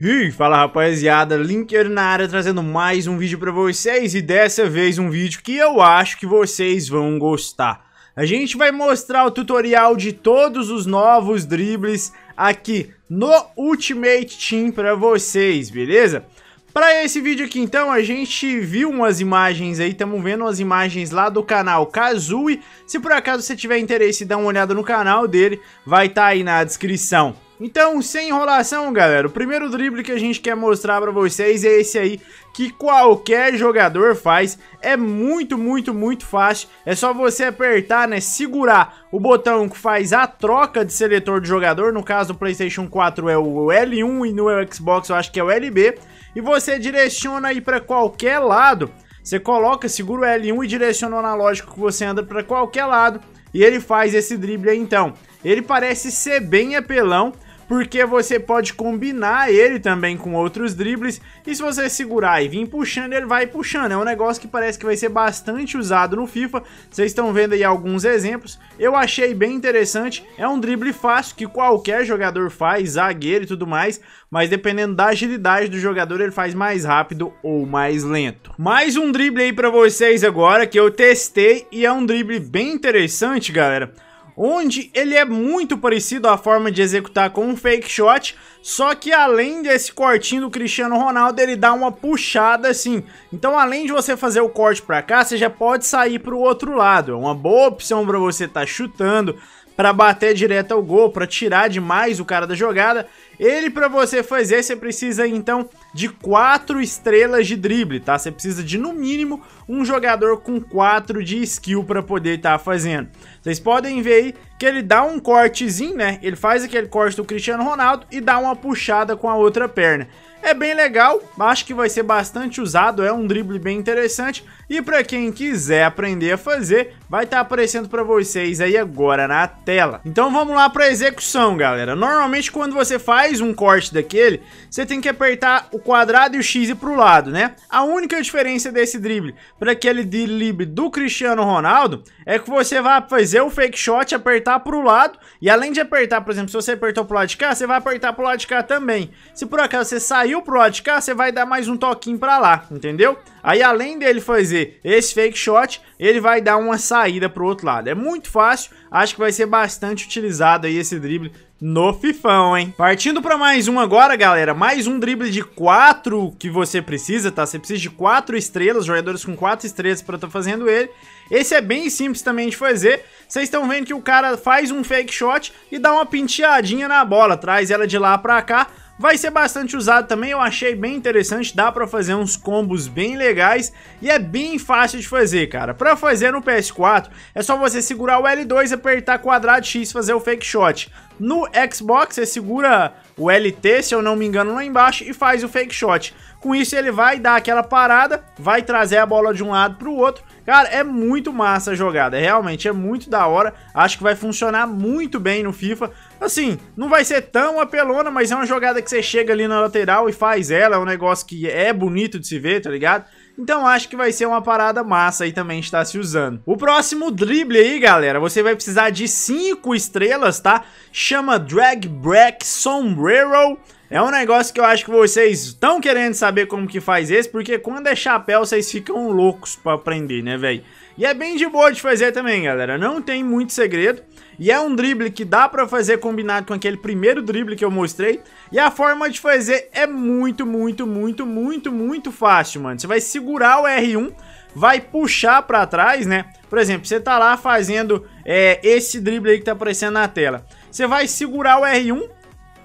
E fala rapaziada, Linker na área trazendo mais um vídeo para vocês e dessa vez um vídeo que eu acho que vocês vão gostar. A gente vai mostrar o tutorial de todos os novos dribles aqui no Ultimate Team para vocês, beleza? Para esse vídeo aqui então, a gente viu umas imagens aí, estamos vendo umas imagens lá do canal Kazui. Se por acaso você tiver interesse, dá uma olhada no canal dele, vai estar tá aí na descrição. Então, sem enrolação, galera, o primeiro drible que a gente quer mostrar pra vocês é esse aí, que qualquer jogador faz, é muito, muito, muito fácil, é só você apertar, né, segurar o botão que faz a troca de seletor de jogador, no caso do Playstation 4 é o L1 e no Xbox eu acho que é o LB, e você direciona aí pra qualquer lado, você coloca, segura o L1 e direciona o analógico que você anda pra qualquer lado, e ele faz esse drible aí então. Ele parece ser bem apelão, porque você pode combinar ele também com outros dribles, e se você segurar e vir puxando, ele vai puxando. É um negócio que parece que vai ser bastante usado no FIFA. Vocês estão vendo aí alguns exemplos. Eu achei bem interessante. É um drible fácil que qualquer jogador faz, zagueiro e tudo mais, mas dependendo da agilidade do jogador, ele faz mais rápido ou mais lento. Mais um drible aí para vocês agora que eu testei e é um drible bem interessante, galera onde ele é muito parecido à forma de executar com um fake shot, só que além desse cortinho do Cristiano Ronaldo, ele dá uma puxada assim. Então, além de você fazer o corte para cá, você já pode sair para o outro lado. É uma boa opção para você estar tá chutando, para bater direto ao gol, para tirar demais o cara da jogada. Ele para você fazer, você precisa então de 4 estrelas de drible, tá? Você precisa de, no mínimo, um jogador com 4 de skill para poder estar tá fazendo. Vocês podem ver aí que ele dá um cortezinho, né? Ele faz aquele corte do Cristiano Ronaldo e dá uma puxada com a outra perna. É bem legal, acho que vai ser bastante usado, é um drible bem interessante. E para quem quiser aprender a fazer, vai estar tá aparecendo para vocês aí agora na tela. Então vamos lá para execução, galera. Normalmente quando você faz um corte daquele, você tem que apertar o quadrado e o X para o lado, né? A única diferença desse drible para aquele drible do Cristiano Ronaldo é que você vai fazer o fake shot, apertar para o lado e além de apertar, por exemplo, se você apertou para o lado de cá, você vai apertar para o lado de cá também. Se por acaso você saiu e o cá, você vai dar mais um toquinho para lá, entendeu? Aí além dele fazer esse fake shot, ele vai dar uma saída pro outro lado. É muito fácil, acho que vai ser bastante utilizado aí esse drible no fifão, hein? Partindo para mais um agora, galera. Mais um drible de quatro que você precisa, tá? Você precisa de quatro estrelas, jogadores com quatro estrelas para estar tá fazendo ele. Esse é bem simples também de fazer. Vocês estão vendo que o cara faz um fake shot e dá uma penteadinha na bola, traz ela de lá para cá Vai ser bastante usado também, eu achei bem interessante, dá pra fazer uns combos bem legais e é bem fácil de fazer, cara. Pra fazer no PS4, é só você segurar o L2, e apertar quadrado X e fazer o fake shot. No Xbox, você segura o LT, se eu não me engano, lá embaixo e faz o fake shot. Com isso, ele vai dar aquela parada, vai trazer a bola de um lado pro outro Cara, é muito massa a jogada, é realmente é muito da hora. Acho que vai funcionar muito bem no FIFA. Assim, não vai ser tão apelona, mas é uma jogada que você chega ali na lateral e faz ela, é um negócio que é bonito de se ver, tá ligado? Então acho que vai ser uma parada massa aí também estar tá se usando. O próximo drible aí, galera, você vai precisar de 5 estrelas, tá? Chama Drag Break Sombrero é um negócio que eu acho que vocês estão querendo saber como que faz esse, porque quando é chapéu vocês ficam loucos pra aprender, né, velho? E é bem de boa de fazer também, galera. Não tem muito segredo. E é um drible que dá pra fazer combinado com aquele primeiro drible que eu mostrei. E a forma de fazer é muito, muito, muito, muito, muito fácil, mano. Você vai segurar o R1, vai puxar pra trás, né? Por exemplo, você tá lá fazendo é, esse drible aí que tá aparecendo na tela. Você vai segurar o R1,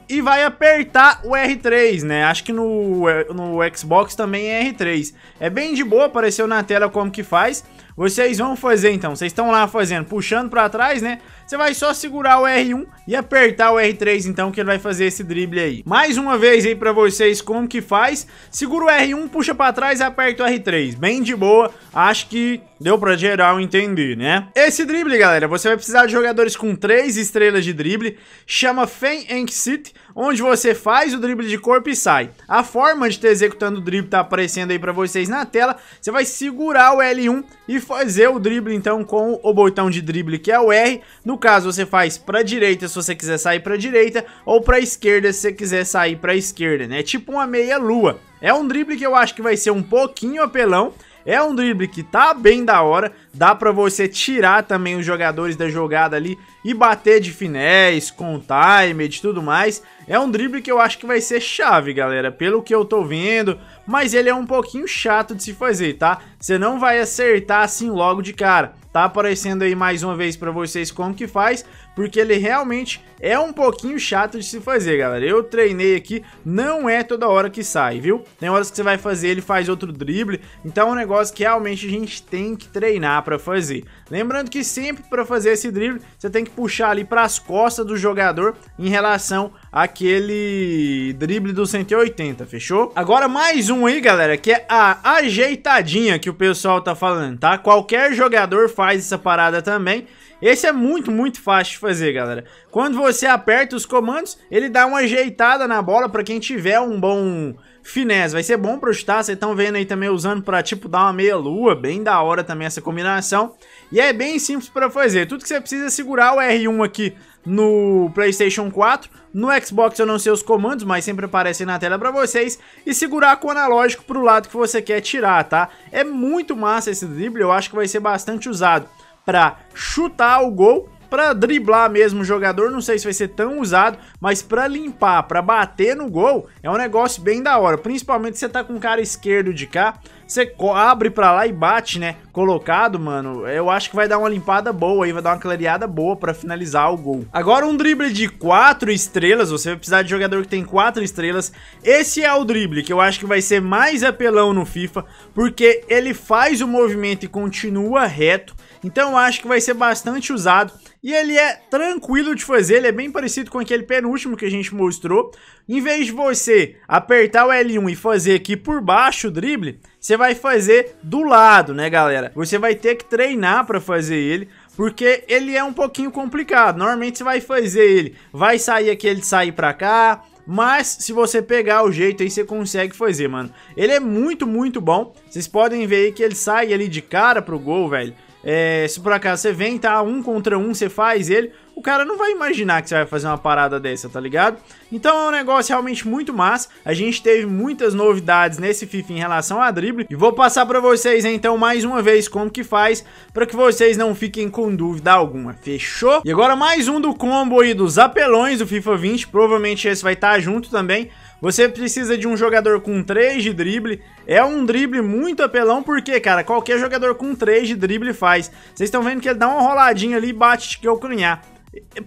e vai apertar o R3, né? Acho que no, no Xbox também é R3. É bem de boa, apareceu na tela como que faz. Vocês vão fazer então, vocês estão lá fazendo, puxando para trás, né? Você vai só segurar o R1 e apertar o R3 então que ele vai fazer esse drible aí. Mais uma vez aí pra vocês como que faz. Segura o R1, puxa pra trás e aperta o R3. Bem de boa, acho que deu pra geral entender, né? Esse drible, galera, você vai precisar de jogadores com 3 estrelas de drible, chama Fen City, onde você faz o drible de corpo e sai. A forma de estar executando o drible tá aparecendo aí pra vocês na tela, você vai segurar o L1 e fazer o drible então com o botão de drible que é o R. No caso, você faz pra direita, se você quiser sair pra direita, ou pra esquerda se você quiser sair pra esquerda, né? Tipo uma meia-lua. É um drible que eu acho que vai ser um pouquinho apelão, é um drible que tá bem da hora, Dá para você tirar também os jogadores da jogada ali e bater de finés, com timer e tudo mais. É um drible que eu acho que vai ser chave, galera, pelo que eu tô vendo, mas ele é um pouquinho chato de se fazer, tá? Você não vai acertar assim logo de cara. Tá aparecendo aí mais uma vez para vocês como que faz, porque ele realmente é um pouquinho chato de se fazer, galera. Eu treinei aqui, não é toda hora que sai, viu? Tem horas que você vai fazer, ele faz outro drible, então é um negócio que realmente a gente tem que treinar para fazer. Lembrando que sempre para fazer esse drible, você tem que puxar ali para as costas do jogador em relação àquele drible do 180, fechou? Agora mais um aí, galera, que é a ajeitadinha que o pessoal tá falando, tá? Qualquer jogador faz essa parada também. Esse é muito, muito fácil de fazer, galera. Quando você aperta os comandos, ele dá uma ajeitada na bola para quem tiver um bom finesse. Vai ser bom para chutar, vocês estão vendo aí também usando para tipo dar uma meia lua, bem da hora também essa combinação. E é bem simples para fazer. Tudo que você precisa é segurar o R1 aqui no PlayStation 4, no Xbox eu não sei os comandos, mas sempre aparecem na tela para vocês, e segurar com o analógico pro lado que você quer tirar, tá? É muito massa esse drible, eu acho que vai ser bastante usado para chutar o gol, para driblar mesmo o jogador, não sei se vai ser tão usado, mas para limpar, para bater no gol, é um negócio bem da hora, principalmente se você tá com o cara esquerdo de cá, você abre pra lá e bate, né? Colocado, mano, eu acho que vai dar uma limpada boa aí, vai dar uma clareada boa pra finalizar o gol. Agora um drible de quatro estrelas, você vai precisar de jogador que tem quatro estrelas. Esse é o drible que eu acho que vai ser mais apelão no FIFA, porque ele faz o movimento e continua reto. Então eu acho que vai ser bastante usado. E ele é tranquilo de fazer, ele é bem parecido com aquele penúltimo que a gente mostrou. Em vez de você apertar o L1 e fazer aqui por baixo o drible, você vai fazer do lado, né, galera? Você vai ter que treinar para fazer ele, porque ele é um pouquinho complicado. Normalmente você vai fazer ele, vai sair aqui, ele sair para cá, mas se você pegar o jeito aí, você consegue fazer, mano. Ele é muito, muito bom. Vocês podem ver aí que ele sai ali de cara pro gol, velho. É, se por acaso você vem, tá? Um contra um, você faz ele o cara não vai imaginar que você vai fazer uma parada dessa, tá ligado? Então é um negócio realmente muito massa. A gente teve muitas novidades nesse FIFA em relação a drible e vou passar para vocês então mais uma vez como que faz para que vocês não fiquem com dúvida alguma. Fechou? E agora mais um do combo aí dos apelões do FIFA 20, provavelmente esse vai estar tá junto também. Você precisa de um jogador com 3 de drible. É um drible muito apelão, porque, cara, qualquer jogador com 3 de drible faz. Vocês estão vendo que ele dá uma roladinha ali e bate de calcanhar.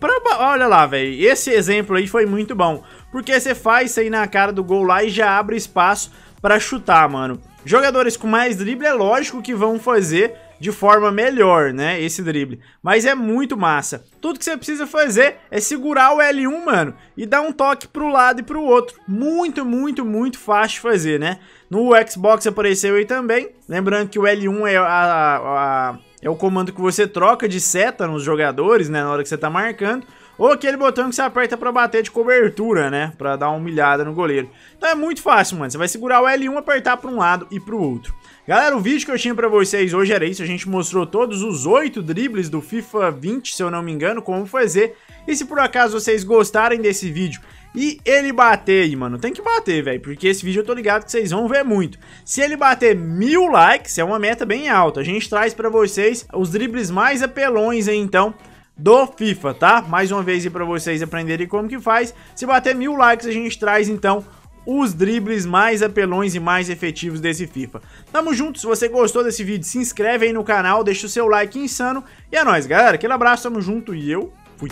Pra, olha lá, velho. Esse exemplo aí foi muito bom. Porque você faz aí na cara do gol lá e já abre espaço para chutar, mano. Jogadores com mais drible é lógico que vão fazer de forma melhor, né? Esse drible. Mas é muito massa. Tudo que você precisa fazer é segurar o L1, mano, e dar um toque pro lado e pro outro. Muito, muito, muito fácil de fazer, né? No Xbox apareceu aí também. Lembrando que o L1 é a, a é o comando que você troca de seta nos jogadores, né, na hora que você tá marcando, ou aquele botão que você aperta pra bater de cobertura, né, pra dar uma humilhada no goleiro. Então é muito fácil, mano, você vai segurar o L1, apertar pra um lado e pro outro. Galera, o vídeo que eu tinha pra vocês hoje era isso, a gente mostrou todos os 8 dribles do FIFA 20, se eu não me engano, como fazer, e se por acaso vocês gostarem desse vídeo e ele bater, mano, tem que bater, velho, porque esse vídeo eu tô ligado que vocês vão ver muito. Se ele bater mil likes, é uma meta bem alta. A gente traz pra vocês os dribles mais apelões aí, então, do FIFA, tá? Mais uma vez aí pra vocês aprenderem como que faz. Se bater mil likes, a gente traz, então, os dribles mais apelões e mais efetivos desse FIFA. Tamo junto, se você gostou desse vídeo, se inscreve aí no canal, deixa o seu like insano. E é nóis, galera. Aquele abraço, tamo junto e eu fui.